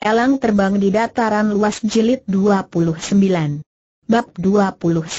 Elang terbang di dataran luas jilid 29. Bab 29.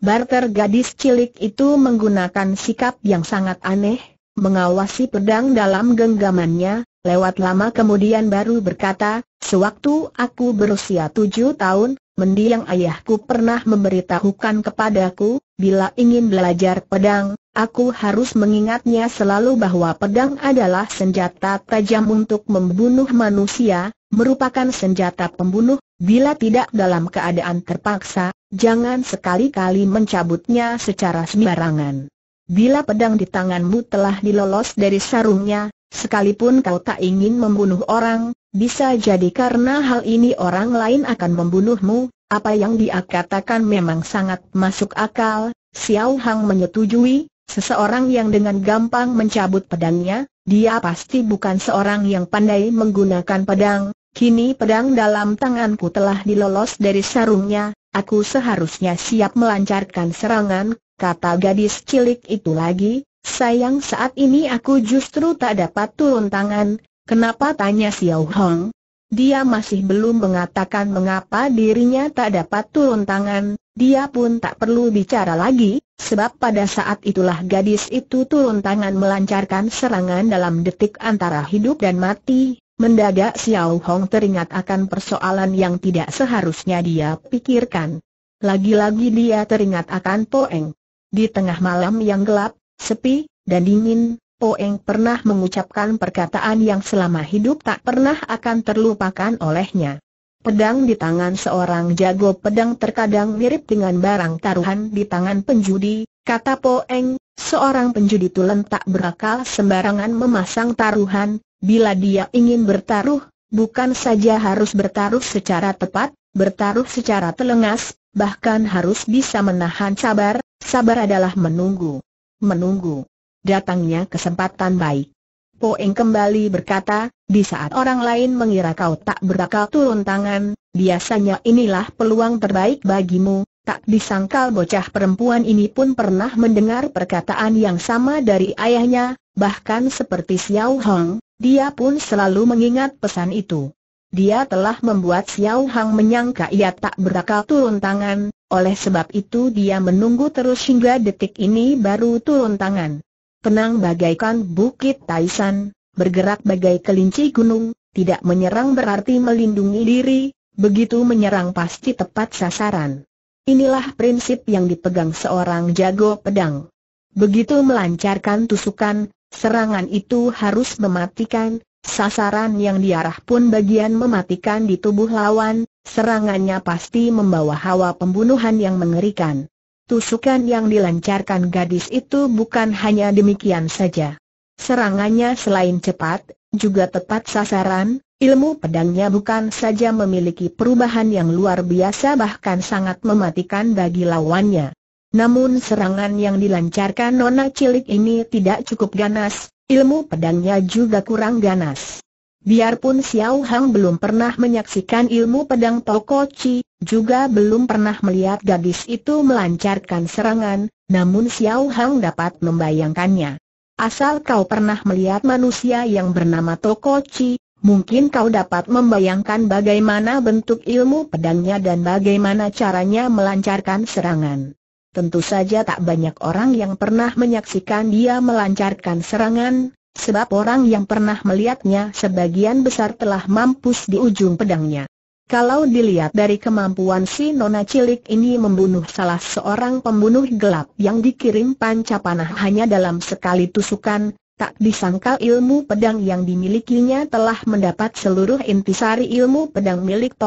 Barter gadis cilik itu menggunakan sikap yang sangat aneh, mengawasi pedang dalam genggamannya, lewat lama kemudian baru berkata, Sewaktu aku berusia tujuh tahun, mendiang ayahku pernah memberitahukan kepadaku, bila ingin belajar pedang, Aku harus mengingatnya selalu bahwa pedang adalah senjata tajam untuk membunuh manusia, merupakan senjata pembunuh, bila tidak dalam keadaan terpaksa, jangan sekali-kali mencabutnya secara sembarangan. Bila pedang di tanganmu telah dilolos dari sarungnya, sekalipun kau tak ingin membunuh orang, bisa jadi karena hal ini orang lain akan membunuhmu, apa yang dia katakan memang sangat masuk akal, Xiao Hang menyetujui, Seseorang yang dengan gampang mencabut pedangnya, dia pasti bukan seorang yang pandai menggunakan pedang, kini pedang dalam tanganku telah dilolos dari sarungnya, aku seharusnya siap melancarkan serangan, kata gadis cilik itu lagi, sayang saat ini aku justru tak dapat turun tangan, kenapa tanya Xiao Hong, dia masih belum mengatakan mengapa dirinya tak dapat turun tangan, dia pun tak perlu bicara lagi, sebab pada saat itulah gadis itu turun tangan melancarkan serangan dalam detik antara hidup dan mati. Mendadak Xiao Hong teringat akan persoalan yang tidak seharusnya dia pikirkan. Lagi-lagi dia teringat akan Poeng. Di tengah malam yang gelap, sepi, dan dingin, Poeng pernah mengucapkan perkataan yang selama hidup tak pernah akan terlupakan olehnya. Pedang di tangan seorang jago pedang terkadang mirip dengan barang taruhan di tangan penjudi, kata Poeng, seorang penjudi tulen tak berakal sembarangan memasang taruhan, bila dia ingin bertaruh, bukan saja harus bertaruh secara tepat, bertaruh secara telengas, bahkan harus bisa menahan sabar, sabar adalah menunggu. Menunggu datangnya kesempatan baik. Poeng kembali berkata, di saat orang lain mengira kau tak berakal turun tangan, biasanya inilah peluang terbaik bagimu, tak disangkal bocah perempuan ini pun pernah mendengar perkataan yang sama dari ayahnya, bahkan seperti Xiao Hong, dia pun selalu mengingat pesan itu. Dia telah membuat Xiao Hong menyangka ia tak berakal turun tangan, oleh sebab itu dia menunggu terus hingga detik ini baru turun tangan. Tenang bagaikan bukit Taisan, bergerak bagai kelinci gunung, tidak menyerang berarti melindungi diri, begitu menyerang pasti tepat sasaran. Inilah prinsip yang dipegang seorang jago pedang. Begitu melancarkan tusukan, serangan itu harus mematikan, sasaran yang diarah pun bagian mematikan di tubuh lawan, serangannya pasti membawa hawa pembunuhan yang mengerikan. Tusukan yang dilancarkan gadis itu bukan hanya demikian saja. Serangannya selain cepat, juga tepat sasaran, ilmu pedangnya bukan saja memiliki perubahan yang luar biasa bahkan sangat mematikan bagi lawannya. Namun serangan yang dilancarkan nona cilik ini tidak cukup ganas, ilmu pedangnya juga kurang ganas. Biarpun Xiao Hang belum pernah menyaksikan ilmu pedang Toko Chi, juga belum pernah melihat gadis itu melancarkan serangan, namun Xiao Hang dapat membayangkannya. Asal kau pernah melihat manusia yang bernama Toko Chi, mungkin kau dapat membayangkan bagaimana bentuk ilmu pedangnya dan bagaimana caranya melancarkan serangan. Tentu saja tak banyak orang yang pernah menyaksikan dia melancarkan serangan, Sebab orang yang pernah melihatnya sebagian besar telah mampus di ujung pedangnya. Kalau dilihat dari kemampuan si nona cilik ini membunuh salah seorang pembunuh gelap yang dikirim panca panah hanya dalam sekali tusukan, tak disangka ilmu pedang yang dimilikinya telah mendapat seluruh intisari ilmu pedang milik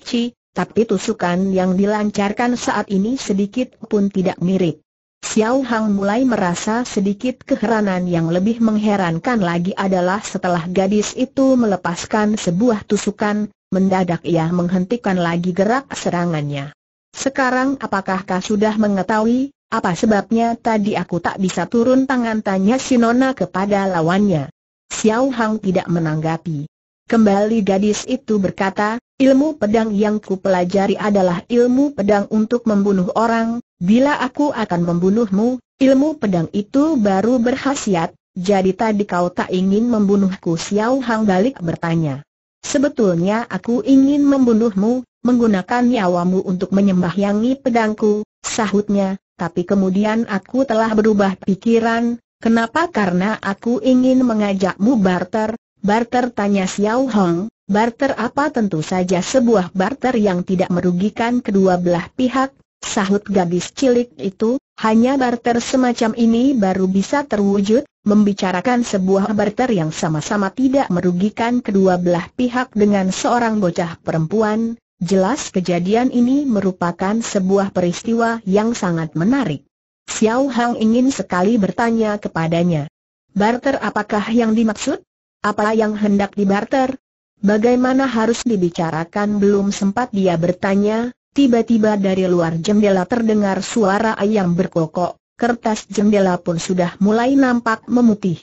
Chi. tapi tusukan yang dilancarkan saat ini sedikit pun tidak mirip. Xiao Hang mulai merasa sedikit keheranan yang lebih mengherankan lagi adalah setelah gadis itu melepaskan sebuah tusukan, mendadak ia menghentikan lagi gerak serangannya. Sekarang apakah kau sudah mengetahui, apa sebabnya tadi aku tak bisa turun tangan tanya Sinona kepada lawannya? Xiao Hang tidak menanggapi. Kembali gadis itu berkata, ilmu pedang yang ku pelajari adalah ilmu pedang untuk membunuh orang, Bila aku akan membunuhmu, ilmu pedang itu baru berhasiat, jadi tadi kau tak ingin membunuhku Xiao Hang balik bertanya. Sebetulnya aku ingin membunuhmu, menggunakan nyawamu untuk menyembahyangi pedangku, sahutnya, tapi kemudian aku telah berubah pikiran, kenapa karena aku ingin mengajakmu barter, barter tanya Xiao Hong, barter apa tentu saja sebuah barter yang tidak merugikan kedua belah pihak, Sahut gadis cilik itu, hanya barter semacam ini baru bisa terwujud, membicarakan sebuah barter yang sama-sama tidak merugikan kedua belah pihak dengan seorang bocah perempuan, jelas kejadian ini merupakan sebuah peristiwa yang sangat menarik. Xiao Hang ingin sekali bertanya kepadanya. Barter apakah yang dimaksud? Apa yang hendak dibarter? Bagaimana harus dibicarakan belum sempat dia bertanya, Tiba-tiba dari luar jendela terdengar suara ayam berkokok, kertas jendela pun sudah mulai nampak memutih.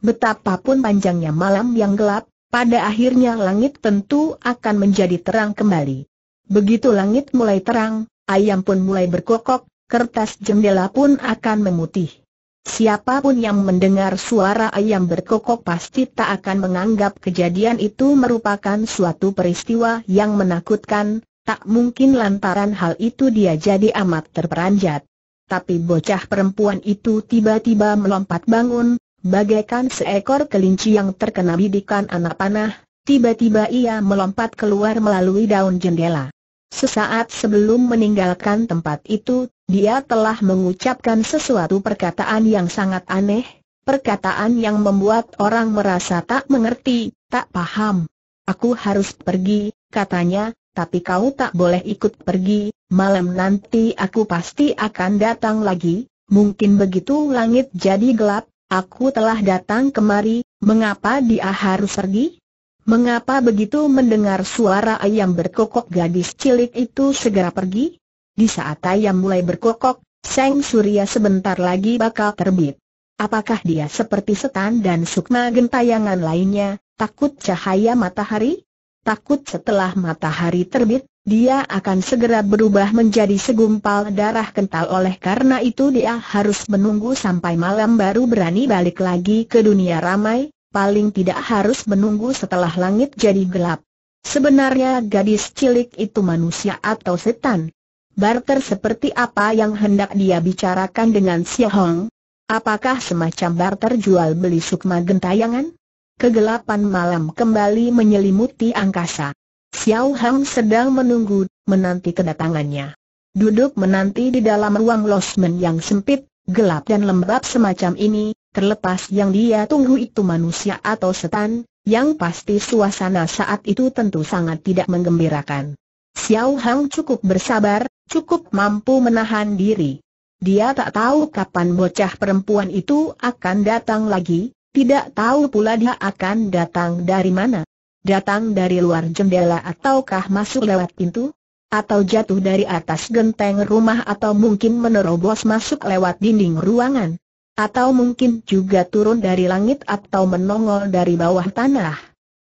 Betapapun panjangnya malam yang gelap, pada akhirnya langit tentu akan menjadi terang kembali. Begitu langit mulai terang, ayam pun mulai berkokok, kertas jendela pun akan memutih. Siapapun yang mendengar suara ayam berkokok pasti tak akan menganggap kejadian itu merupakan suatu peristiwa yang menakutkan, Tak mungkin lantaran hal itu dia jadi amat terperanjat. Tapi bocah perempuan itu tiba-tiba melompat bangun, bagaikan seekor kelinci yang terkena bidikan anak panah, tiba-tiba ia melompat keluar melalui daun jendela. Sesaat sebelum meninggalkan tempat itu, dia telah mengucapkan sesuatu perkataan yang sangat aneh, perkataan yang membuat orang merasa tak mengerti, tak paham. Aku harus pergi, katanya, tapi kau tak boleh ikut pergi, malam nanti aku pasti akan datang lagi, mungkin begitu langit jadi gelap, aku telah datang kemari, mengapa dia harus pergi? Mengapa begitu mendengar suara ayam berkokok gadis cilik itu segera pergi? Di saat ayam mulai berkokok, sang Surya sebentar lagi bakal terbit. Apakah dia seperti setan dan sukma gentayangan lainnya, takut cahaya matahari? takut setelah matahari terbit, dia akan segera berubah menjadi segumpal darah kental oleh karena itu dia harus menunggu sampai malam baru berani balik lagi ke dunia ramai, paling tidak harus menunggu setelah langit jadi gelap. Sebenarnya gadis cilik itu manusia atau setan? Barter seperti apa yang hendak dia bicarakan dengan Si Hong? Apakah semacam barter jual beli sukma gentayangan? Kegelapan malam kembali menyelimuti angkasa. Xiao Hang sedang menunggu, menanti kedatangannya. Duduk menanti di dalam ruang losmen yang sempit, gelap dan lembab semacam ini, terlepas yang dia tunggu itu manusia atau setan, yang pasti suasana saat itu tentu sangat tidak menggembirakan. Xiao Hang cukup bersabar, cukup mampu menahan diri. Dia tak tahu kapan bocah perempuan itu akan datang lagi, tidak tahu pula dia akan datang dari mana. Datang dari luar jendela ataukah masuk lewat pintu? Atau jatuh dari atas genteng rumah atau mungkin menerobos masuk lewat dinding ruangan? Atau mungkin juga turun dari langit atau menongol dari bawah tanah?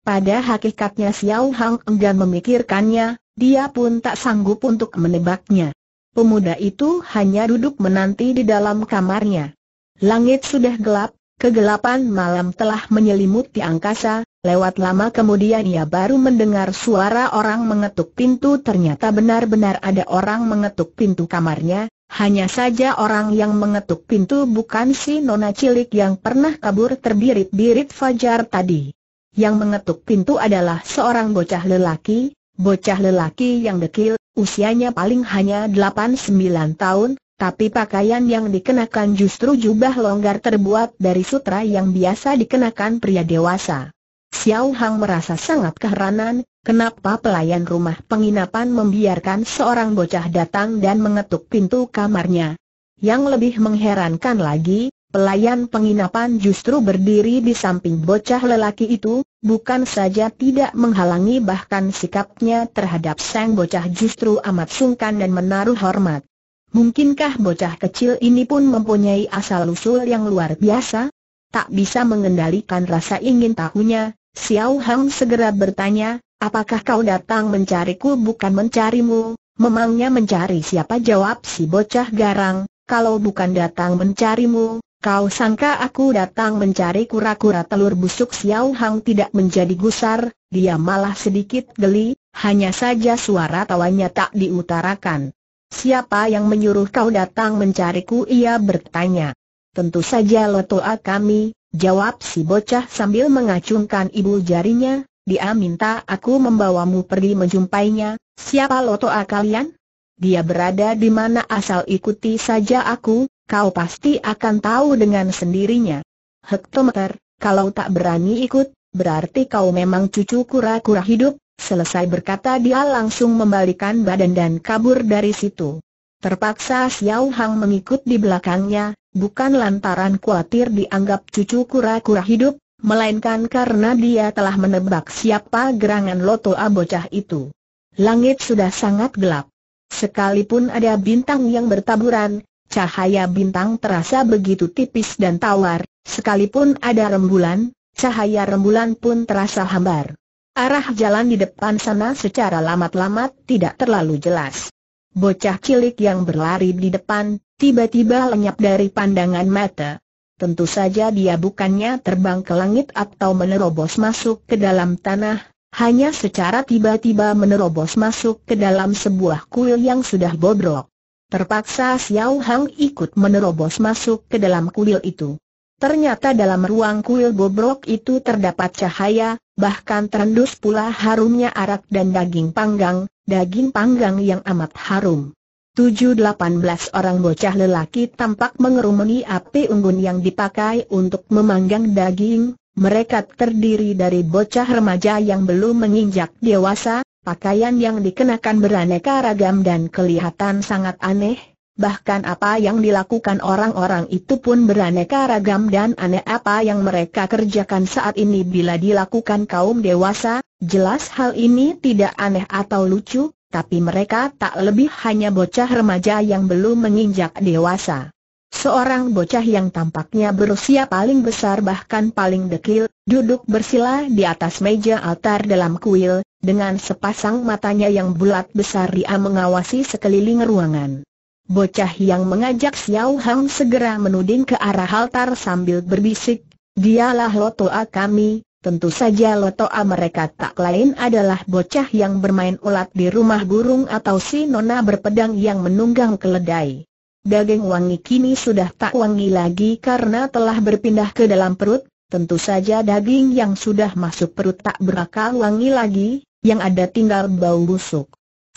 Pada hakikatnya Xiao Hang enggan memikirkannya, dia pun tak sanggup untuk menebaknya. Pemuda itu hanya duduk menanti di dalam kamarnya. Langit sudah gelap, Kegelapan malam telah menyelimuti angkasa, lewat lama kemudian ia baru mendengar suara orang mengetuk pintu ternyata benar-benar ada orang mengetuk pintu kamarnya, hanya saja orang yang mengetuk pintu bukan si nona cilik yang pernah kabur terbirit-birit fajar tadi. Yang mengetuk pintu adalah seorang bocah lelaki, bocah lelaki yang dekil, usianya paling hanya 8-9 tahun, tapi pakaian yang dikenakan justru jubah longgar terbuat dari sutra yang biasa dikenakan pria dewasa. Xiao Hang merasa sangat keheranan, kenapa pelayan rumah penginapan membiarkan seorang bocah datang dan mengetuk pintu kamarnya. Yang lebih mengherankan lagi, pelayan penginapan justru berdiri di samping bocah lelaki itu, bukan saja tidak menghalangi bahkan sikapnya terhadap sang bocah justru amat sungkan dan menaruh hormat. Mungkinkah bocah kecil ini pun mempunyai asal-usul yang luar biasa? Tak bisa mengendalikan rasa ingin tahunya, Xiao Hang segera bertanya, apakah kau datang mencariku bukan mencarimu? Memangnya mencari siapa jawab si bocah garang, kalau bukan datang mencarimu, kau sangka aku datang mencari kura-kura telur busuk Xiao Hang tidak menjadi gusar, dia malah sedikit geli, hanya saja suara tawanya tak diutarakan. Siapa yang menyuruh kau datang mencariku? Ia bertanya. Tentu saja Letoa kami, jawab si bocah sambil mengacungkan ibu jarinya, dia minta aku membawamu pergi menjumpainya, siapa Letoa kalian? Dia berada di mana asal ikuti saja aku, kau pasti akan tahu dengan sendirinya. Hektometer, kalau tak berani ikut, berarti kau memang cucu kura-kura hidup, Selesai berkata dia langsung membalikan badan dan kabur dari situ. Terpaksa Xiao Hang mengikut di belakangnya, bukan lantaran khawatir dianggap cucu kura-kura hidup, melainkan karena dia telah menebak siapa gerangan loto abocah itu. Langit sudah sangat gelap. Sekalipun ada bintang yang bertaburan, cahaya bintang terasa begitu tipis dan tawar, sekalipun ada rembulan, cahaya rembulan pun terasa hambar. Arah jalan di depan sana secara lamat-lamat tidak terlalu jelas. Bocah cilik yang berlari di depan, tiba-tiba lenyap dari pandangan mata. Tentu saja dia bukannya terbang ke langit atau menerobos masuk ke dalam tanah, hanya secara tiba-tiba menerobos masuk ke dalam sebuah kuil yang sudah bobrok. Terpaksa Xiao Hang ikut menerobos masuk ke dalam kuil itu. Ternyata dalam ruang kuil bobrok itu terdapat cahaya, bahkan terendus pula harumnya arak dan daging panggang, daging panggang yang amat harum. Tujuh delapan orang bocah lelaki tampak mengerumuni api unggun yang dipakai untuk memanggang daging, mereka terdiri dari bocah remaja yang belum menginjak dewasa, pakaian yang dikenakan beraneka ragam dan kelihatan sangat aneh, bahkan apa yang dilakukan orang-orang itu pun beraneka ragam dan aneh apa yang mereka kerjakan saat ini bila dilakukan kaum dewasa, jelas hal ini tidak aneh atau lucu, tapi mereka tak lebih hanya bocah remaja yang belum menginjak dewasa. Seorang bocah yang tampaknya berusia paling besar bahkan paling dekil, duduk bersila di atas meja altar dalam kuil, dengan sepasang matanya yang bulat besar dia mengawasi sekeliling ruangan. Bocah yang mengajak Xiao Hang segera menuding ke arah altar sambil berbisik, dialah Lotoa kami, tentu saja Lotoa mereka tak lain adalah bocah yang bermain ulat di rumah burung atau si nona berpedang yang menunggang keledai. Daging wangi kini sudah tak wangi lagi karena telah berpindah ke dalam perut, tentu saja daging yang sudah masuk perut tak berakal wangi lagi, yang ada tinggal bau busuk.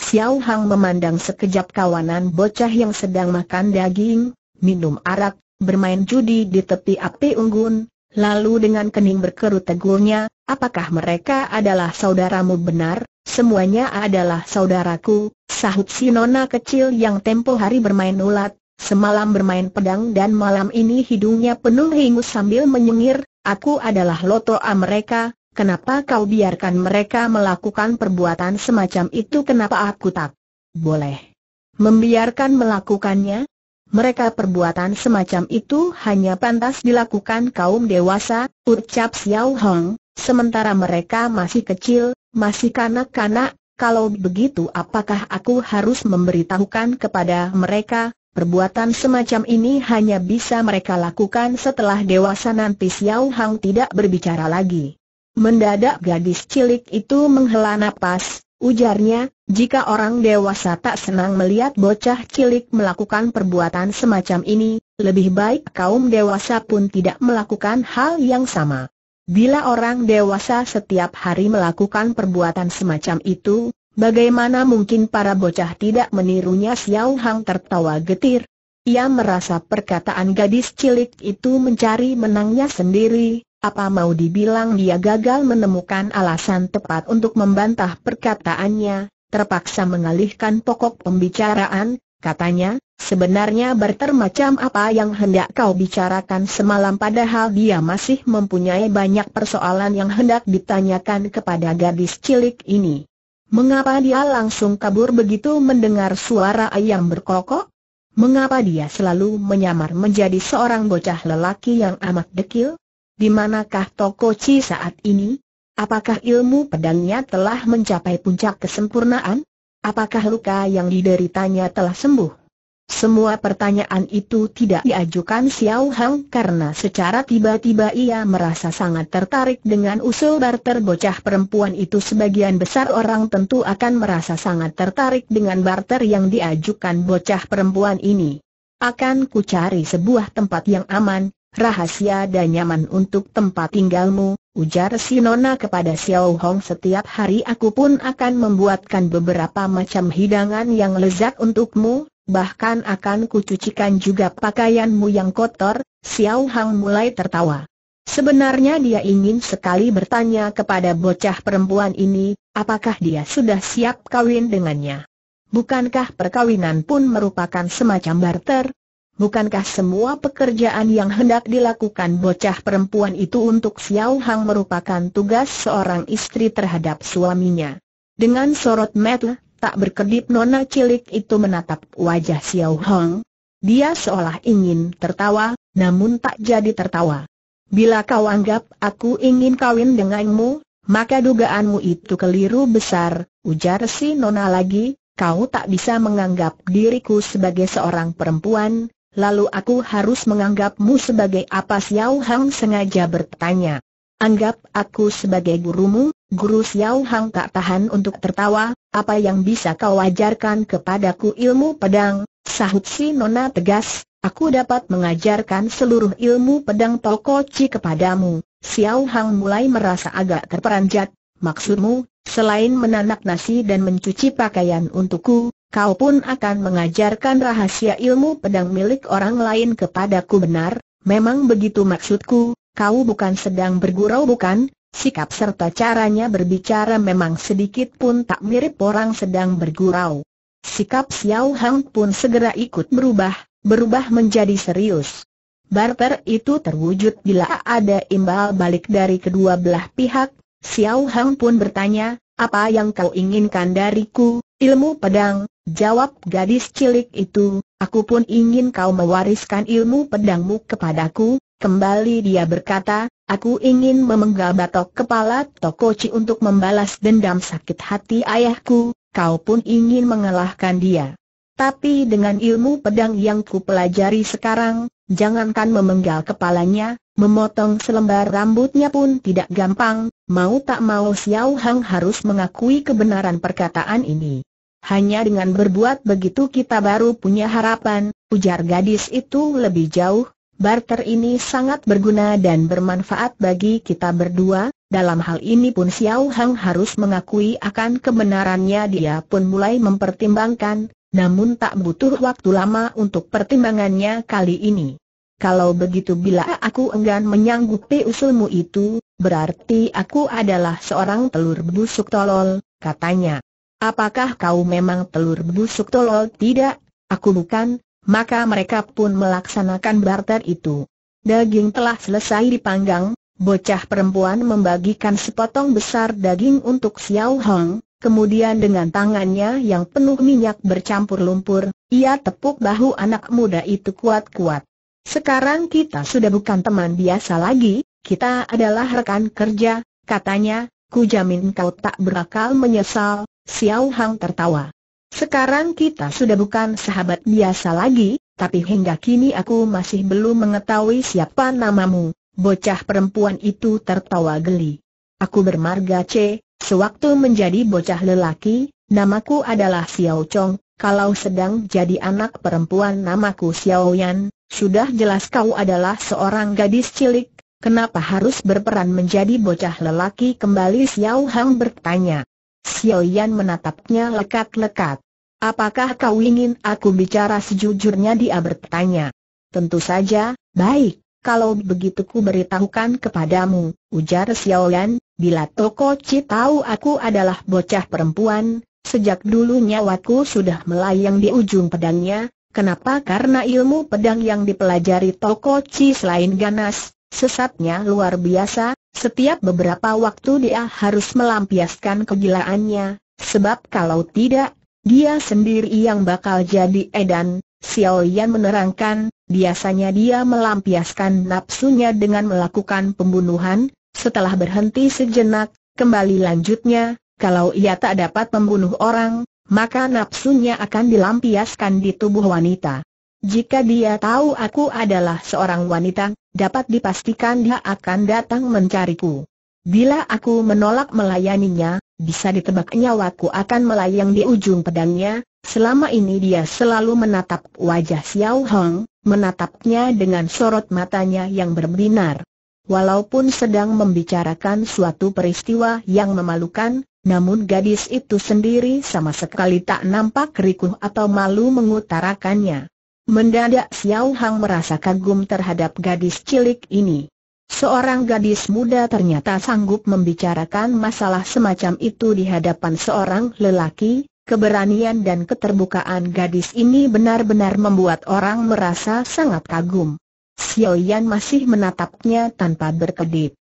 Xiao Hang memandang sekejap kawanan bocah yang sedang makan daging, minum arak, bermain judi di tepi api unggun, lalu dengan kening berkerut tegurnya, apakah mereka adalah saudaramu benar? Semuanya adalah saudaraku, sahut si nona kecil yang tempo hari bermain ulat, semalam bermain pedang dan malam ini hidungnya penuh hingus sambil menyengir, aku adalah A mereka, Kenapa kau biarkan mereka melakukan perbuatan semacam itu kenapa aku tak boleh membiarkan melakukannya? Mereka perbuatan semacam itu hanya pantas dilakukan kaum dewasa, ucap Xiao Hong, sementara mereka masih kecil, masih kanak-kanak, kalau begitu apakah aku harus memberitahukan kepada mereka, perbuatan semacam ini hanya bisa mereka lakukan setelah dewasa nanti Xiao Hong tidak berbicara lagi. Mendadak gadis cilik itu menghela nafas, ujarnya, jika orang dewasa tak senang melihat bocah cilik melakukan perbuatan semacam ini, lebih baik kaum dewasa pun tidak melakukan hal yang sama. Bila orang dewasa setiap hari melakukan perbuatan semacam itu, bagaimana mungkin para bocah tidak menirunya Xiao Hang tertawa getir. Ia merasa perkataan gadis cilik itu mencari menangnya sendiri, apa mau dibilang dia gagal menemukan alasan tepat untuk membantah perkataannya, terpaksa mengalihkan pokok pembicaraan, katanya, sebenarnya bertermacam apa yang hendak kau bicarakan semalam padahal dia masih mempunyai banyak persoalan yang hendak ditanyakan kepada gadis cilik ini. Mengapa dia langsung kabur begitu mendengar suara ayam berkokok? Mengapa dia selalu menyamar menjadi seorang bocah lelaki yang amat dekil? Di manakah Chi saat ini? Apakah ilmu pedangnya telah mencapai puncak kesempurnaan? Apakah luka yang dideritanya telah sembuh? Semua pertanyaan itu tidak diajukan Xiao Hang karena secara tiba-tiba ia merasa sangat tertarik dengan usul barter bocah perempuan itu sebagian besar orang tentu akan merasa sangat tertarik dengan barter yang diajukan bocah perempuan ini. Akan ku cari sebuah tempat yang aman, rahasia dan nyaman untuk tempat tinggalmu, ujar si Nona kepada Xiao Hong setiap hari aku pun akan membuatkan beberapa macam hidangan yang lezat untukmu, bahkan akan kucucikan juga pakaianmu yang kotor, Xiao Hong mulai tertawa. Sebenarnya dia ingin sekali bertanya kepada bocah perempuan ini, apakah dia sudah siap kawin dengannya. Bukankah perkawinan pun merupakan semacam barter, Bukankah semua pekerjaan yang hendak dilakukan bocah perempuan itu untuk Xiao Hang merupakan tugas seorang istri terhadap suaminya? Dengan sorot mata tak berkedip nona cilik itu menatap wajah Xiao Hang. Dia seolah ingin tertawa, namun tak jadi tertawa. Bila kau anggap aku ingin kawin denganmu, maka dugaanmu itu keliru besar, ujar si nona lagi, kau tak bisa menganggap diriku sebagai seorang perempuan, lalu aku harus menganggapmu sebagai apa Xiao Hang sengaja bertanya. Anggap aku sebagai gurumu, guru Xiao Hang tak tahan untuk tertawa, apa yang bisa kau ajarkan kepadaku ilmu pedang, sahut si Nona tegas, aku dapat mengajarkan seluruh ilmu pedang toko ci kepadamu. Xiao Hang mulai merasa agak terperanjat, maksudmu, selain menanak nasi dan mencuci pakaian untukku, kau pun akan mengajarkan rahasia ilmu pedang milik orang lain kepadaku benar, memang begitu maksudku, kau bukan sedang bergurau bukan? Sikap serta caranya berbicara memang sedikit pun tak mirip orang sedang bergurau. Sikap Xiao Hang pun segera ikut berubah, berubah menjadi serius. Barter itu terwujud bila ada imbal balik dari kedua belah pihak, Xiao Hang pun bertanya, apa yang kau inginkan dariku, ilmu pedang, Jawab gadis cilik itu, aku pun ingin kau mewariskan ilmu pedangmu kepadaku, kembali dia berkata, aku ingin memenggal batok kepala Tokoci untuk membalas dendam sakit hati ayahku, kau pun ingin mengalahkan dia. Tapi dengan ilmu pedang yang ku pelajari sekarang, jangankan memenggal kepalanya, memotong selembar rambutnya pun tidak gampang, mau tak mau Xiao Hang harus mengakui kebenaran perkataan ini. Hanya dengan berbuat begitu kita baru punya harapan, ujar gadis itu lebih jauh, barter ini sangat berguna dan bermanfaat bagi kita berdua, dalam hal ini pun Xiao Hang harus mengakui akan kebenarannya dia pun mulai mempertimbangkan, namun tak butuh waktu lama untuk pertimbangannya kali ini. Kalau begitu bila aku enggan menyanggupi usulmu itu, berarti aku adalah seorang telur busuk tolol, katanya apakah kau memang telur busuk tolol? Tidak, aku bukan, maka mereka pun melaksanakan barter itu. Daging telah selesai dipanggang, bocah perempuan membagikan sepotong besar daging untuk Xiao Hong, kemudian dengan tangannya yang penuh minyak bercampur lumpur, ia tepuk bahu anak muda itu kuat-kuat. Sekarang kita sudah bukan teman biasa lagi, kita adalah rekan kerja, katanya, ku jamin kau tak berakal menyesal, Xiao Hang tertawa. Sekarang kita sudah bukan sahabat biasa lagi, tapi hingga kini aku masih belum mengetahui siapa namamu. Bocah perempuan itu tertawa geli. Aku bermarga C, sewaktu menjadi bocah lelaki, namaku adalah Xiao Chong, kalau sedang jadi anak perempuan namaku Xiao Yan, sudah jelas kau adalah seorang gadis cilik, kenapa harus berperan menjadi bocah lelaki kembali Xiao Hang bertanya. Xiao Yan menatapnya lekat-lekat. Apakah kau ingin aku bicara sejujurnya dia bertanya. Tentu saja, baik, kalau begitu ku beritahukan kepadamu, ujar Xiao Yan, bila Toko Ci tahu aku adalah bocah perempuan, sejak dulu nyawaku sudah melayang di ujung pedangnya, kenapa karena ilmu pedang yang dipelajari Toko Ci selain ganas, Sesatnya luar biasa, setiap beberapa waktu dia harus melampiaskan kegilaannya, sebab kalau tidak, dia sendiri yang bakal jadi edan. Xiao Yan menerangkan, biasanya dia melampiaskan nafsunya dengan melakukan pembunuhan, setelah berhenti sejenak, kembali lanjutnya, kalau ia tak dapat membunuh orang, maka nafsunya akan dilampiaskan di tubuh wanita. Jika dia tahu aku adalah seorang wanita, dapat dipastikan dia akan datang mencariku. Bila aku menolak melayaninya, bisa ditebak nyawaku akan melayang di ujung pedangnya, selama ini dia selalu menatap wajah Xiao Hong, menatapnya dengan sorot matanya yang berbinar. Walaupun sedang membicarakan suatu peristiwa yang memalukan, namun gadis itu sendiri sama sekali tak nampak rikuh atau malu mengutarakannya. Mendadak Xiao Hang merasa kagum terhadap gadis cilik ini. Seorang gadis muda ternyata sanggup membicarakan masalah semacam itu di hadapan seorang lelaki, keberanian dan keterbukaan gadis ini benar-benar membuat orang merasa sangat kagum. Xiao Yan masih menatapnya tanpa berkedip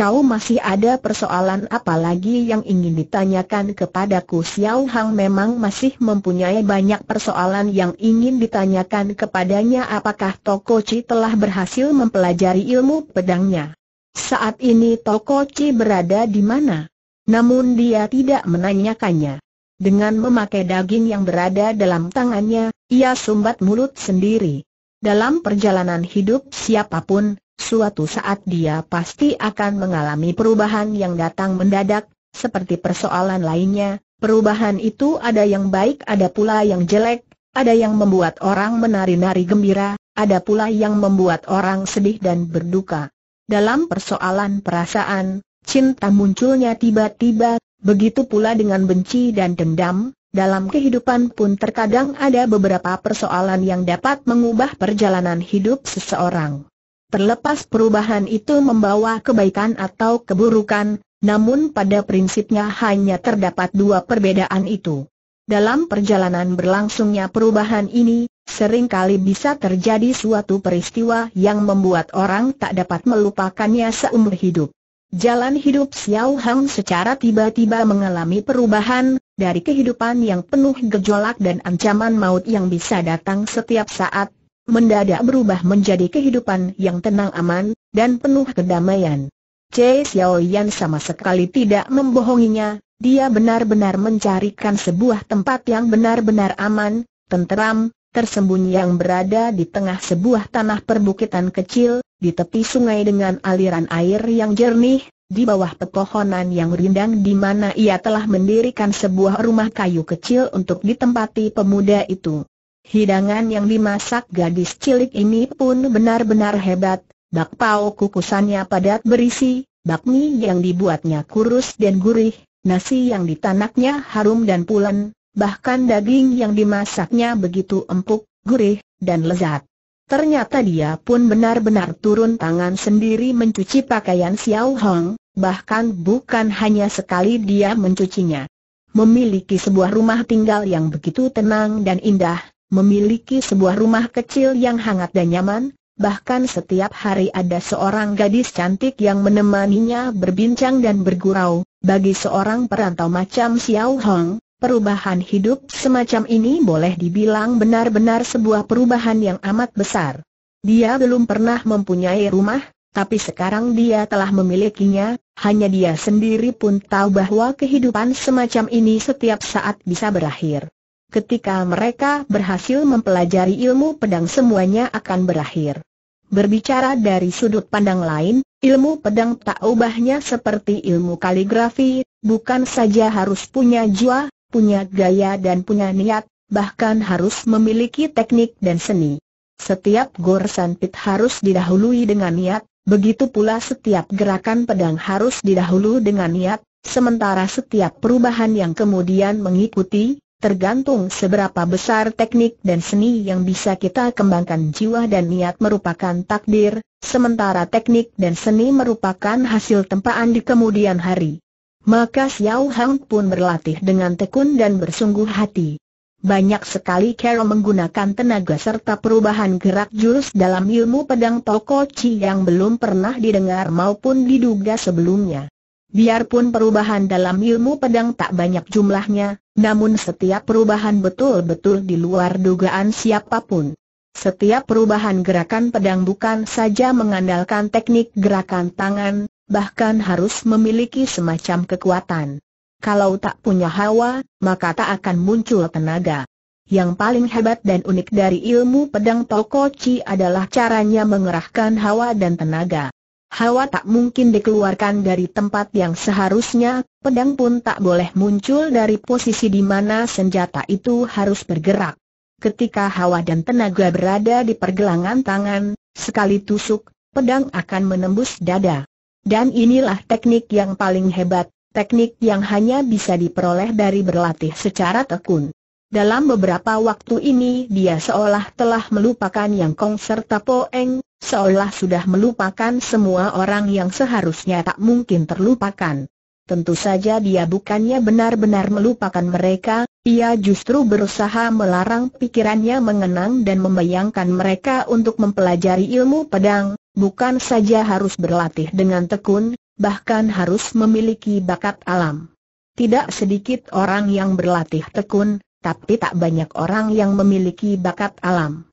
kau masih ada persoalan apa lagi yang ingin ditanyakan kepadaku Xiao Hang memang masih mempunyai banyak persoalan yang ingin ditanyakan kepadanya apakah Toko Chi telah berhasil mempelajari ilmu pedangnya. Saat ini Toko Chi berada di mana? Namun dia tidak menanyakannya. Dengan memakai daging yang berada dalam tangannya, ia sumbat mulut sendiri. Dalam perjalanan hidup siapapun, suatu saat dia pasti akan mengalami perubahan yang datang mendadak, seperti persoalan lainnya, perubahan itu ada yang baik ada pula yang jelek, ada yang membuat orang menari-nari gembira, ada pula yang membuat orang sedih dan berduka. Dalam persoalan perasaan, cinta munculnya tiba-tiba, begitu pula dengan benci dan dendam, dalam kehidupan pun terkadang ada beberapa persoalan yang dapat mengubah perjalanan hidup seseorang. Terlepas perubahan itu membawa kebaikan atau keburukan, namun pada prinsipnya hanya terdapat dua perbedaan itu. Dalam perjalanan berlangsungnya perubahan ini, seringkali bisa terjadi suatu peristiwa yang membuat orang tak dapat melupakannya seumur hidup. Jalan hidup Xiao Hang secara tiba-tiba mengalami perubahan, dari kehidupan yang penuh gejolak dan ancaman maut yang bisa datang setiap saat, mendadak berubah menjadi kehidupan yang tenang aman, dan penuh kedamaian. Che Xiao Yan sama sekali tidak membohonginya, dia benar-benar mencarikan sebuah tempat yang benar-benar aman, tenteram, tersembunyi yang berada di tengah sebuah tanah perbukitan kecil, di tepi sungai dengan aliran air yang jernih, di bawah pepohonan yang rindang di mana ia telah mendirikan sebuah rumah kayu kecil untuk ditempati pemuda itu. Hidangan yang dimasak gadis cilik ini pun benar-benar hebat, bakpao kukusannya padat berisi, bakmi yang dibuatnya kurus dan gurih, nasi yang ditanaknya harum dan pulen, bahkan daging yang dimasaknya begitu empuk, gurih, dan lezat. Ternyata dia pun benar-benar turun tangan sendiri mencuci pakaian Xiao Hong, bahkan bukan hanya sekali dia mencucinya. Memiliki sebuah rumah tinggal yang begitu tenang dan indah, memiliki sebuah rumah kecil yang hangat dan nyaman, bahkan setiap hari ada seorang gadis cantik yang menemaninya berbincang dan bergurau. Bagi seorang perantau macam Xiao Hong, perubahan hidup semacam ini boleh dibilang benar-benar sebuah perubahan yang amat besar. Dia belum pernah mempunyai rumah, tapi sekarang dia telah memilikinya, hanya dia sendiri pun tahu bahwa kehidupan semacam ini setiap saat bisa berakhir ketika mereka berhasil mempelajari ilmu pedang semuanya akan berakhir. Berbicara dari sudut pandang lain, ilmu pedang tak ubahnya seperti ilmu kaligrafi, bukan saja harus punya jiwa, punya gaya dan punya niat, bahkan harus memiliki teknik dan seni. Setiap gor pit harus didahului dengan niat, begitu pula setiap gerakan pedang harus didahului dengan niat, sementara setiap perubahan yang kemudian mengikuti, tergantung seberapa besar teknik dan seni yang bisa kita kembangkan jiwa dan niat merupakan takdir, sementara teknik dan seni merupakan hasil tempaan di kemudian hari. Maka Xiao Hang pun berlatih dengan tekun dan bersungguh hati. Banyak sekali Carol menggunakan tenaga serta perubahan gerak jurus dalam ilmu pedang Toko Chi yang belum pernah didengar maupun diduga sebelumnya. Biarpun perubahan dalam ilmu pedang tak banyak jumlahnya, namun setiap perubahan betul-betul di luar dugaan siapapun. Setiap perubahan gerakan pedang bukan saja mengandalkan teknik gerakan tangan, bahkan harus memiliki semacam kekuatan. Kalau tak punya hawa, maka tak akan muncul tenaga. Yang paling hebat dan unik dari ilmu pedang Tokochi adalah caranya mengerahkan hawa dan tenaga. Hawa tak mungkin dikeluarkan dari tempat yang seharusnya, pedang pun tak boleh muncul dari posisi di mana senjata itu harus bergerak. Ketika hawa dan tenaga berada di pergelangan tangan, sekali tusuk, pedang akan menembus dada. Dan inilah teknik yang paling hebat, teknik yang hanya bisa diperoleh dari berlatih secara tekun. Dalam beberapa waktu ini dia seolah telah melupakan Yang Kong serta Po Eng, seolah sudah melupakan semua orang yang seharusnya tak mungkin terlupakan. Tentu saja dia bukannya benar-benar melupakan mereka, ia justru berusaha melarang pikirannya mengenang dan membayangkan mereka untuk mempelajari ilmu pedang, bukan saja harus berlatih dengan tekun, bahkan harus memiliki bakat alam. Tidak sedikit orang yang berlatih tekun, tapi tak banyak orang yang memiliki bakat alam.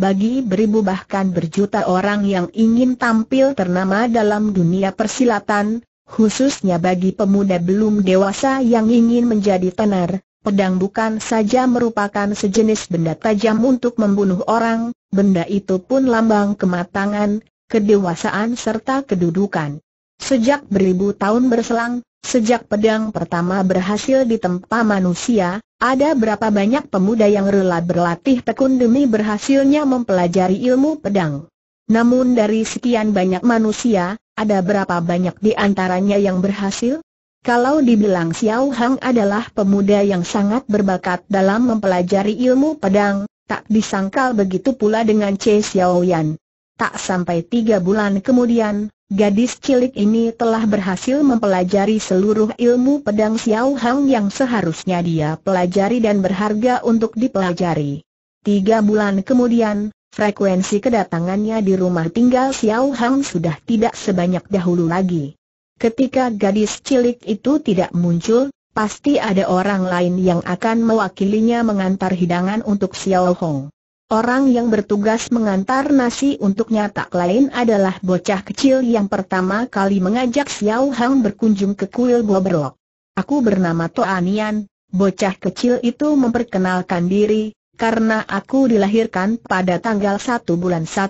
Bagi beribu bahkan berjuta orang yang ingin tampil ternama dalam dunia persilatan, khususnya bagi pemuda belum dewasa yang ingin menjadi tenar, pedang bukan saja merupakan sejenis benda tajam untuk membunuh orang, benda itu pun lambang kematangan, kedewasaan serta kedudukan. Sejak beribu tahun berselang, Sejak pedang pertama berhasil ditempa manusia, ada berapa banyak pemuda yang rela berlatih tekun demi berhasilnya mempelajari ilmu pedang. Namun dari sekian banyak manusia, ada berapa banyak di antaranya yang berhasil? Kalau dibilang Xiao Hang adalah pemuda yang sangat berbakat dalam mempelajari ilmu pedang, tak disangkal begitu pula dengan Che Xiao Yan. Tak sampai tiga bulan kemudian, gadis cilik ini telah berhasil mempelajari seluruh ilmu pedang Xiao Hang yang seharusnya dia pelajari dan berharga untuk dipelajari. Tiga bulan kemudian, frekuensi kedatangannya di rumah tinggal Xiao Hang sudah tidak sebanyak dahulu lagi. Ketika gadis cilik itu tidak muncul, pasti ada orang lain yang akan mewakilinya mengantar hidangan untuk Xiao Hong. Orang yang bertugas mengantar nasi untuknya tak lain adalah bocah kecil yang pertama kali mengajak Xiao Hang berkunjung ke kuil Bo Berlok. Aku bernama Toanian, bocah kecil itu memperkenalkan diri, karena aku dilahirkan pada tanggal 1 bulan 1,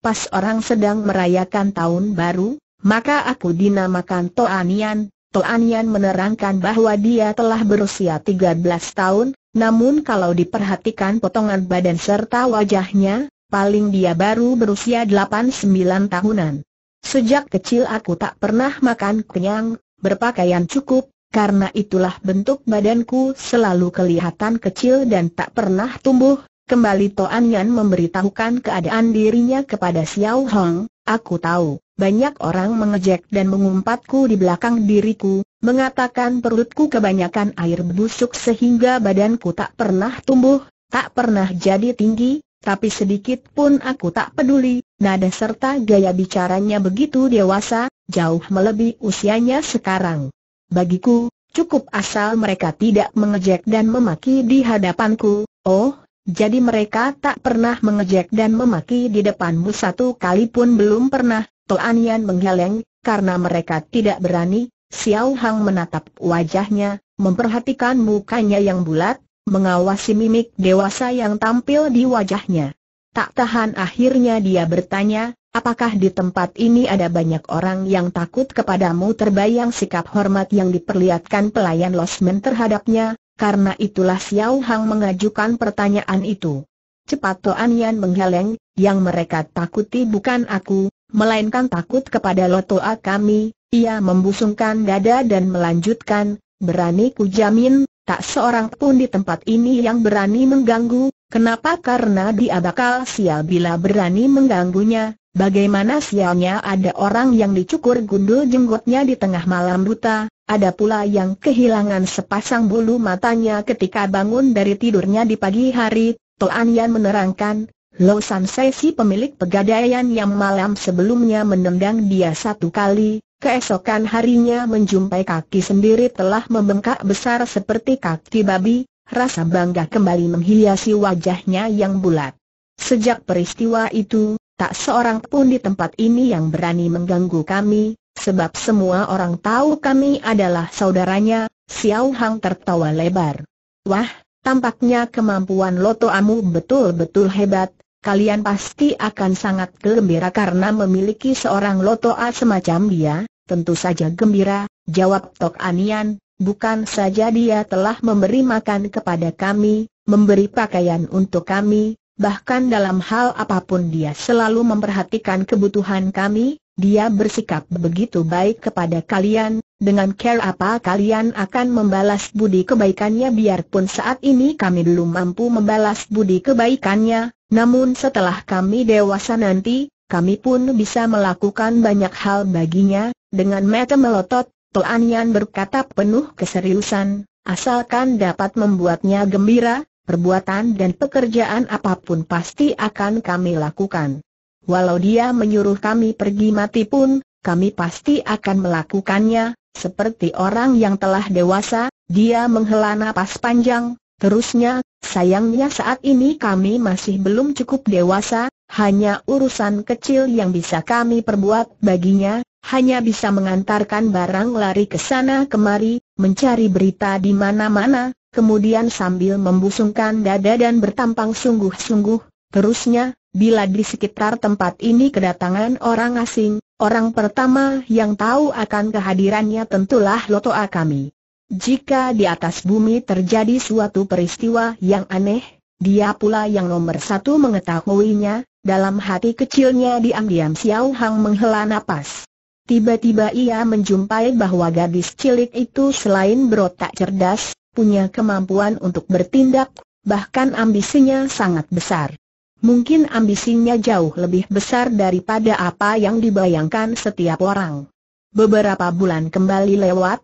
pas orang sedang merayakan tahun baru, maka aku dinamakan Toanian, Toan Yan menerangkan bahwa dia telah berusia 13 tahun, namun kalau diperhatikan potongan badan serta wajahnya, paling dia baru berusia 8-9 tahunan. Sejak kecil aku tak pernah makan kenyang, berpakaian cukup, karena itulah bentuk badanku selalu kelihatan kecil dan tak pernah tumbuh. Kembali Toan Yan memberitahukan keadaan dirinya kepada Xiao Hong, aku tahu banyak orang mengejek dan mengumpatku di belakang diriku, mengatakan perutku kebanyakan air busuk sehingga badanku tak pernah tumbuh, tak pernah jadi tinggi, tapi sedikit pun aku tak peduli, nada serta gaya bicaranya begitu dewasa, jauh melebihi usianya sekarang. Bagiku, cukup asal mereka tidak mengejek dan memaki di hadapanku, oh, jadi mereka tak pernah mengejek dan memaki di depanmu satu kali pun belum pernah, Yan menggeleng, karena mereka tidak berani, Xiao Hang menatap wajahnya, memperhatikan mukanya yang bulat, mengawasi mimik dewasa yang tampil di wajahnya. Tak tahan akhirnya dia bertanya, apakah di tempat ini ada banyak orang yang takut kepadamu terbayang sikap hormat yang diperlihatkan pelayan losmen terhadapnya, karena itulah Xiao Hang mengajukan pertanyaan itu. Cepat Toan Yan menggeleng, yang mereka takuti bukan aku, melainkan takut kepada lotoa kami, ia membusungkan dada dan melanjutkan, berani ku jamin tak seorang pun di tempat ini yang berani mengganggu, kenapa karena dia bakal sial bila berani mengganggunya, bagaimana sialnya ada orang yang dicukur gundul jenggotnya di tengah malam buta, ada pula yang kehilangan sepasang bulu matanya ketika bangun dari tidurnya di pagi hari, Toan Yan menerangkan, Lo San si pemilik pegadaian yang malam sebelumnya menendang dia satu kali, keesokan harinya menjumpai kaki sendiri telah membengkak besar seperti kaki babi, rasa bangga kembali menghiasi wajahnya yang bulat. Sejak peristiwa itu, tak seorang pun di tempat ini yang berani mengganggu kami, sebab semua orang tahu kami adalah saudaranya, Xiao Hang tertawa lebar. Wah, tampaknya kemampuan Loto Amu betul-betul hebat, kalian pasti akan sangat gembira karena memiliki seorang lotoa semacam dia, tentu saja gembira, jawab Tok Anian, bukan saja dia telah memberi makan kepada kami, memberi pakaian untuk kami, bahkan dalam hal apapun dia selalu memperhatikan kebutuhan kami, dia bersikap begitu baik kepada kalian, dengan care apa kalian akan membalas budi kebaikannya biarpun saat ini kami belum mampu membalas budi kebaikannya, namun setelah kami dewasa nanti, kami pun bisa melakukan banyak hal baginya, dengan mata melotot, Tuan Yan berkata penuh keseriusan, asalkan dapat membuatnya gembira, perbuatan dan pekerjaan apapun pasti akan kami lakukan. Walau dia menyuruh kami pergi mati pun, kami pasti akan melakukannya, seperti orang yang telah dewasa, dia menghela napas panjang, terusnya, sayangnya saat ini kami masih belum cukup dewasa, hanya urusan kecil yang bisa kami perbuat baginya, hanya bisa mengantarkan barang lari ke sana kemari, mencari berita di mana-mana, kemudian sambil membusungkan dada dan bertampang sungguh-sungguh, terusnya, bila di sekitar tempat ini kedatangan orang asing, Orang pertama yang tahu akan kehadirannya tentulah Loto Akami. Jika di atas bumi terjadi suatu peristiwa yang aneh, dia pula yang nomor satu mengetahuinya, dalam hati kecilnya diam-diam Xiao Hang menghela napas. Tiba-tiba ia menjumpai bahwa gadis cilik itu selain berotak cerdas, punya kemampuan untuk bertindak, bahkan ambisinya sangat besar. Mungkin ambisinya jauh lebih besar daripada apa yang dibayangkan setiap orang. Beberapa bulan kembali lewat,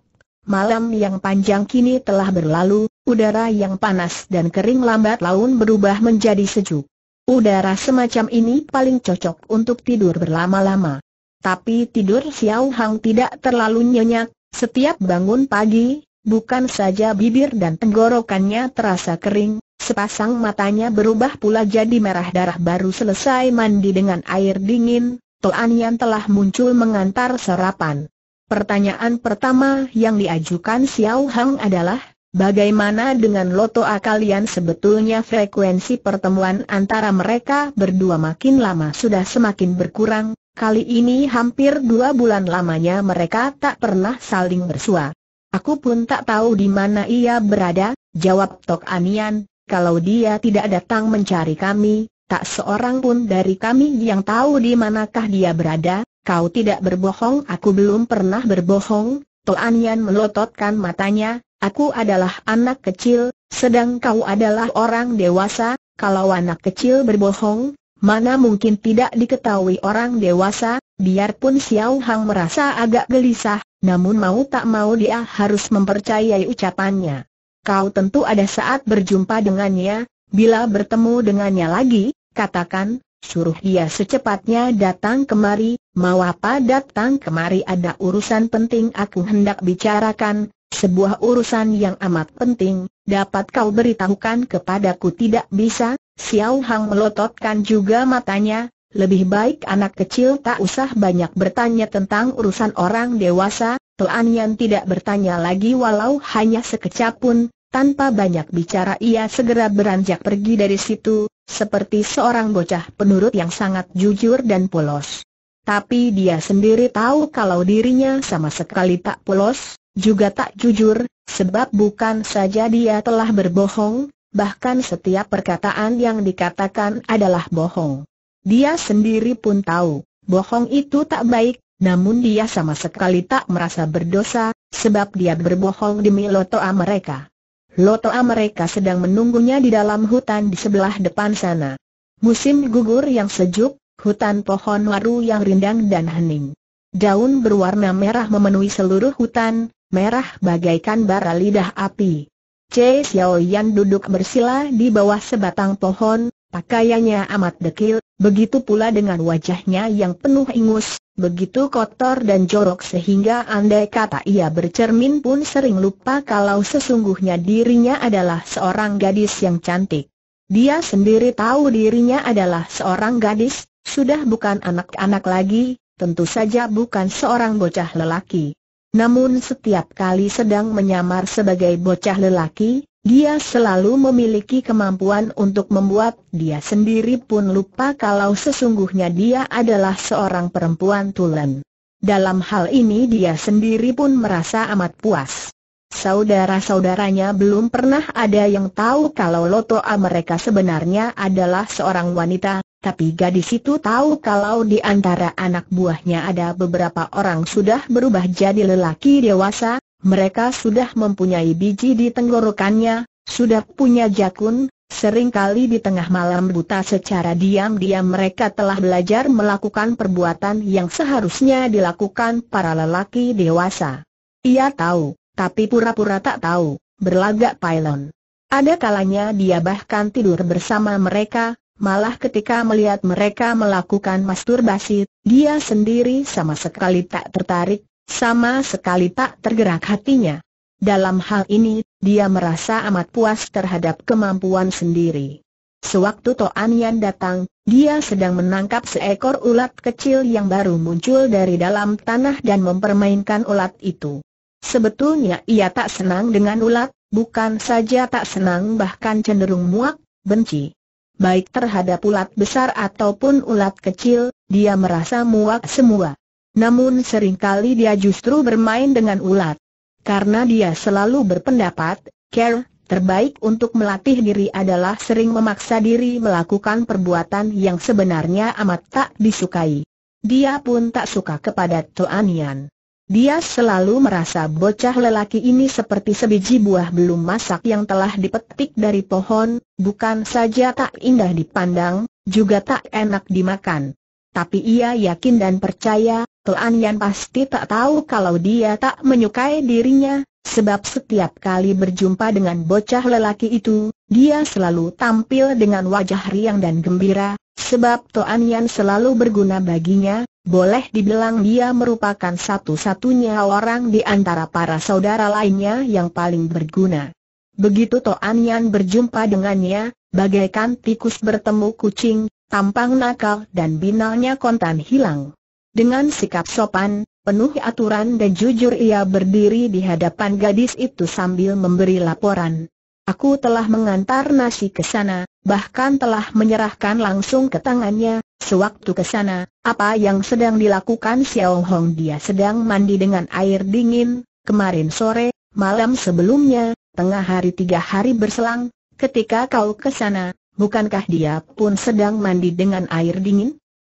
malam yang panjang kini telah berlalu, udara yang panas dan kering lambat laun berubah menjadi sejuk. Udara semacam ini paling cocok untuk tidur berlama-lama. Tapi tidur Xiao Hang tidak terlalu nyenyak, setiap bangun pagi, bukan saja bibir dan tenggorokannya terasa kering, Sepasang matanya berubah pula jadi merah darah baru selesai mandi dengan air dingin, Toan Yan telah muncul mengantar sarapan. Pertanyaan pertama yang diajukan Xiao Hang adalah, bagaimana dengan loto kalian sebetulnya frekuensi pertemuan antara mereka berdua makin lama sudah semakin berkurang, kali ini hampir dua bulan lamanya mereka tak pernah saling bersua. Aku pun tak tahu di mana ia berada, jawab Tok Anian, kalau dia tidak datang mencari kami, tak seorang pun dari kami yang tahu di manakah dia berada, kau tidak berbohong aku belum pernah berbohong, Toan Yan melototkan matanya, aku adalah anak kecil, sedang kau adalah orang dewasa, kalau anak kecil berbohong, mana mungkin tidak diketahui orang dewasa, biarpun Xiao Hang merasa agak gelisah, namun mau tak mau dia harus mempercayai ucapannya kau tentu ada saat berjumpa dengannya, bila bertemu dengannya lagi, katakan, suruh ia secepatnya datang kemari, mau apa datang kemari ada urusan penting aku hendak bicarakan, sebuah urusan yang amat penting, dapat kau beritahukan kepadaku tidak bisa, Xiao Hang melototkan juga matanya, lebih baik anak kecil tak usah banyak bertanya tentang urusan orang dewasa, Tuan Yan tidak bertanya lagi walau hanya sekecap pun, tanpa banyak bicara ia segera beranjak pergi dari situ, seperti seorang bocah penurut yang sangat jujur dan polos. Tapi dia sendiri tahu kalau dirinya sama sekali tak polos, juga tak jujur, sebab bukan saja dia telah berbohong, bahkan setiap perkataan yang dikatakan adalah bohong. Dia sendiri pun tahu, bohong itu tak baik, namun dia sama sekali tak merasa berdosa, sebab dia berbohong demi lotoa mereka. Lotoa mereka sedang menunggunya di dalam hutan di sebelah depan sana. Musim gugur yang sejuk, hutan pohon waru yang rindang dan hening. Daun berwarna merah memenuhi seluruh hutan, merah bagaikan bara lidah api. Cai Xiaoyan duduk bersila di bawah sebatang pohon, pakaiannya amat dekil, begitu pula dengan wajahnya yang penuh ingus, begitu kotor dan jorok sehingga andai kata ia bercermin pun sering lupa kalau sesungguhnya dirinya adalah seorang gadis yang cantik. Dia sendiri tahu dirinya adalah seorang gadis, sudah bukan anak-anak lagi, tentu saja bukan seorang bocah lelaki. Namun setiap kali sedang menyamar sebagai bocah lelaki, dia selalu memiliki kemampuan untuk membuat dia sendiri pun lupa kalau sesungguhnya dia adalah seorang perempuan tulen. Dalam hal ini dia sendiri pun merasa amat puas. Saudara-saudaranya belum pernah ada yang tahu kalau Lotoa mereka sebenarnya adalah seorang wanita, tapi gadis itu tahu kalau di antara anak buahnya ada beberapa orang sudah berubah jadi lelaki dewasa, mereka sudah mempunyai biji di tenggorokannya, sudah punya jakun, seringkali di tengah malam buta secara diam-diam mereka telah belajar melakukan perbuatan yang seharusnya dilakukan para lelaki dewasa. Ia tahu, tapi pura-pura tak tahu, berlagak pylon. Ada kalanya dia bahkan tidur bersama mereka, Malah ketika melihat mereka melakukan masturbasi, dia sendiri sama sekali tak tertarik, sama sekali tak tergerak hatinya. Dalam hal ini, dia merasa amat puas terhadap kemampuan sendiri. Sewaktu Toan Yan datang, dia sedang menangkap seekor ulat kecil yang baru muncul dari dalam tanah dan mempermainkan ulat itu. Sebetulnya ia tak senang dengan ulat, bukan saja tak senang bahkan cenderung muak, benci baik terhadap ulat besar ataupun ulat kecil, dia merasa muak semua. Namun seringkali dia justru bermain dengan ulat. Karena dia selalu berpendapat, care, terbaik untuk melatih diri adalah sering memaksa diri melakukan perbuatan yang sebenarnya amat tak disukai. Dia pun tak suka kepada Toanian. Dia selalu merasa bocah lelaki ini seperti sebiji buah belum masak yang telah dipetik dari pohon, bukan saja tak indah dipandang, juga tak enak dimakan. Tapi ia yakin dan percaya, tuan Yan pasti tak tahu kalau dia tak menyukai dirinya, sebab setiap kali berjumpa dengan bocah lelaki itu, dia selalu tampil dengan wajah riang dan gembira, sebab Toan Yan selalu berguna baginya, boleh dibilang dia merupakan satu-satunya orang di antara para saudara lainnya yang paling berguna. Begitu Toan Yan berjumpa dengannya, bagaikan tikus bertemu kucing, tampang nakal dan binalnya kontan hilang. Dengan sikap sopan, penuh aturan dan jujur ia berdiri di hadapan gadis itu sambil memberi laporan. Aku telah mengantar nasi ke sana, bahkan telah menyerahkan langsung ke tangannya. Sewaktu ke sana, apa yang sedang dilakukan Xiao Hong dia sedang mandi dengan air dingin, kemarin sore, malam sebelumnya, tengah hari tiga hari berselang, ketika kau ke sana, bukankah dia pun sedang mandi dengan air dingin?